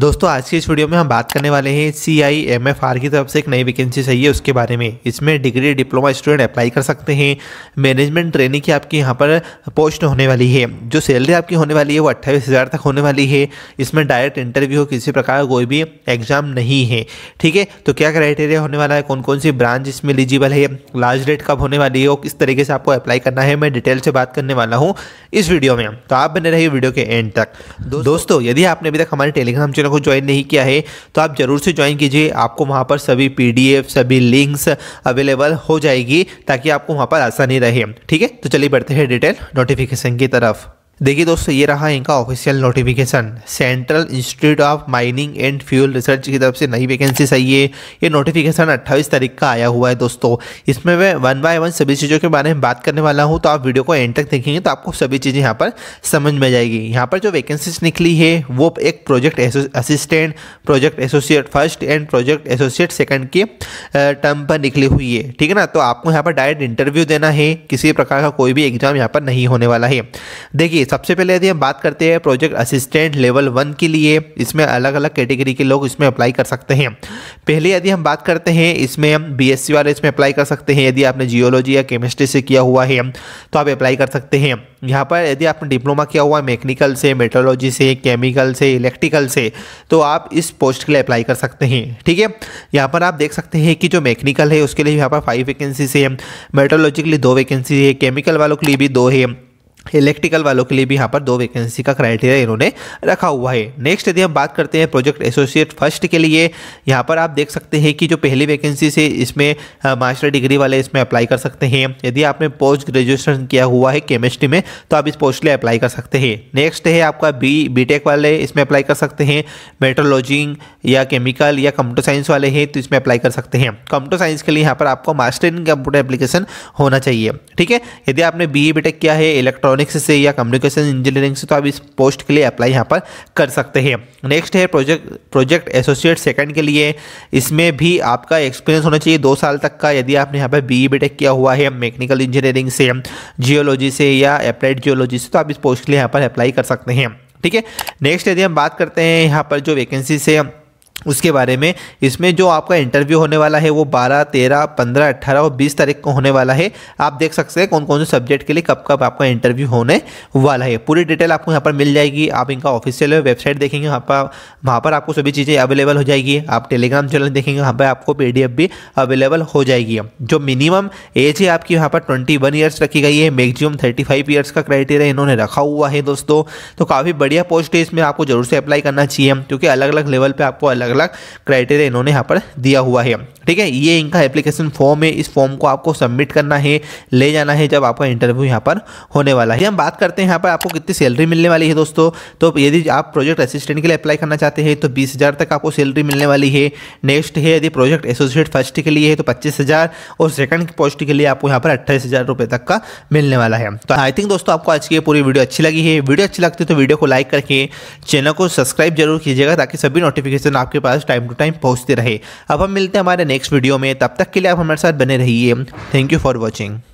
दोस्तों आज की इस वीडियो में हम बात करने वाले हैं C I M F R की तरफ से एक नई वैकेंसी चाहिए उसके बारे में इसमें डिग्री डिप्लोमा स्टूडेंट अप्लाई कर सकते हैं मैनेजमेंट ट्रेनिंग की आपकी यहाँ पर पोस्ट होने वाली है जो सैलरी आपकी होने वाली है वो अट्ठाईस हज़ार तक होने वाली है इसमें डायरेक्ट इंटरव्यू किसी प्रकार का कोई भी एग्ज़ाम नहीं है ठीक है तो क्या क्राइटेरिया होने वाला है कौन कौन सी ब्रांच इसमें एलिजिबल है लास्ट डेट कब होने वाली है और किस तरीके से आपको अप्लाई करना है मैं डिटेल से बात करने वाला हूँ इस वीडियो में तो आप बने रहिए वीडियो के एंड तक दोस्तों यदि आपने अभी तक हमारे टेलीग्राम चैनल को ज्वाइन नहीं किया है तो आप ज़रूर से ज्वाइन कीजिए आपको वहाँ पर सभी पी सभी लिंक्स अवेलेबल हो जाएगी ताकि आपको वहाँ पर आसानी रहे ठीक है तो चलिए बढ़ते हैं डिटेल नोटिफिकेशन की तरफ देखिए दोस्तों ये रहा इनका official notification Central Institute of Mining and Fuel Research की तरफ से नई वैकेंसी आई है ये नोटिफिकेशन 28 तारीख का आया हुआ है दोस्तों इसमें मैं वन बाय वन सभी चीज़ों के बारे में बात करने वाला हूँ तो आप वीडियो को एंड तक देखेंगे तो आपको सभी चीज़ें यहाँ पर समझ में जाएगी यहाँ पर जो वैकेंसीज निकली है वो एक project assistant project associate first and project associate second के टर्म पर निकली हुई है ठीक है ना तो आपको यहाँ पर डायरेक्ट इंटरव्यू देना है किसी प्रकार का कोई भी एग्जाम यहाँ पर नहीं होने वाला है देखिए सबसे पहले यदि हम बात करते हैं प्रोजेक्ट असिस्टेंट लेवल वन के लिए इसमें अलग अलग कैटेगरी के लोग इसमें अप्लाई कर सकते हैं पहले यदि हम बात करते हैं इसमें हम बी वाले इसमें अप्लाई कर सकते हैं यदि आपने जियोलॉजी या केमिस्ट्री से किया हुआ है तो आप अप्लाई कर सकते हैं यहाँ पर यदि आपने डिप्लोमा किया हुआ है मैकेनिकल से मेट्रोलॉजी से केमिकल से इलेक्ट्रिकल से तो आप इस पोस्ट के लिए अप्लाई कर सकते हैं ठीक है यहाँ पर आप देख सकते हैं कि जो मैकेनिकल है उसके लिए यहाँ पर फाइव वैकेंसी है मेट्रोलॉजी के लिए दो वैकेंसी है केमिकल वालों के लिए भी दो है इलेक्ट्रिकल वालों के लिए भी यहाँ पर दो वैकेंसी का क्राइटेरिया इन्होंने रखा हुआ है नेक्स्ट यदि हम बात करते हैं प्रोजेक्ट एसोसिएट फर्स्ट के लिए यहाँ पर आप देख सकते हैं कि जो पहली वैकेंसी से इसमें मास्टर डिग्री वाले इसमें अप्लाई कर सकते हैं यदि आपने पोस्ट ग्रेजुएशन किया हुआ है केमिस्ट्री में तो आप इस पोस्ट लिए अप्लाई कर सकते हैं नेक्स्ट है आपका बी बी वाले इसमें अप्लाई कर सकते हैं मेट्रोलॉजिंग या केमिकल या कंप्यूटर साइंस वाले हैं तो इसमें अप्लाई कर सकते हैं कंप्यूटर साइंस के लिए यहाँ पर आपको मास्टर इन कंप्यूटर एप्लीकेशन होना चाहिए ठीक है यदि आपने बी बी किया है इलेक्ट्रॉ इलेक्ट्रॉनिक्स से या कम्युनिकेशन इंजीनियरिंग से तो आप इस पोस्ट के लिए अप्लाई यहाँ पर कर सकते हैं नेक्स्ट है प्रोजेक्ट प्रोजेक्ट एसोसिएट सेकंड के लिए इसमें भी आपका एक्सपीरियंस होना चाहिए दो साल तक का यदि आपने यहाँ पर बी ई e किया हुआ है मैकेनिकल इंजीनियरिंग से जियोलॉजी से या अप्लाइड जियोलॉजी से तो आप इस पोस्ट के लिए यहाँ पर अप्लाई कर सकते हैं ठीक है नेक्स्ट यदि हम बात करते हैं यहाँ पर जो वैकेंसी से उसके बारे में इसमें जो आपका इंटरव्यू होने वाला है वो 12, 13, 15, 18 और 20 तारीख को होने वाला है आप देख सकते हैं कौन कौन से सब्जेक्ट के लिए कब कब आपका इंटरव्यू होने वाला है पूरी डिटेल आपको यहाँ पर मिल जाएगी आप इनका ऑफिशियल वेबसाइट देखेंगे वहाँ पर वहाँ पर आपको सभी चीज़ें अवेलेबल हो जाएगी आप टेलीग्राम चैनल देखेंगे वहाँ पर आपको पी भी अवेलेबल हो जाएगी जो मिनिमम एज है आपकी यहाँ पर ट्वेंटी वन रखी गई है मैक्सिमम थर्टी फाइव ईयर्स का क्राइटेरिया इन्होंने रखा हुआ है दोस्तों तो काफ़ी बढ़िया पोस्ट है इसमें आपको जरूर से अप्लाई करना चाहिए क्योंकि अलग अलग लेवल पर आपको अलग अलग अलग क्राइटेरिया इन्होंने यहाँ पर दिया हुआ है ठीक है ये इनका एप्लीकेशन फॉर्म है इस फॉर्म को आपको सबमिट करना है ले जाना है जब आपका इंटरव्यू यहाँ पर होने वाला है हम बात करते हैं यहाँ पर आपको कितनी सैलरी मिलने वाली है दोस्तों तो यदि आप प्रोजेक्ट असिस्टेंट के लिए अप्लाई करना चाहते हैं तो बीस तक आपको सैलरी मिलने वाली है नेक्स्ट है यदि प्रोजेक्ट एसोसिएट फर्स्ट के लिए है तो पच्चीस और सेकंड पोस्ट के लिए आपको यहाँ पर अट्ठाईस हज़ार तक का मिलने वाला है तो आई थिंक दोस्तों आपको आज की पूरी वीडियो अच्छी लगी है वीडियो अच्छी लगती है तो वीडियो को लाइक करके चैनल को सब्सक्राइब जरूर कीजिएगा ताकि सभी नोटिफिकेशन आपके पास टाइम टू टाइम पहुँचते रहे अब हम मिलते हैं हमारे नेक्स्ट वीडियो में तब तक के लिए आप हमारे साथ बने रहिए थैंक यू फॉर वॉचिंग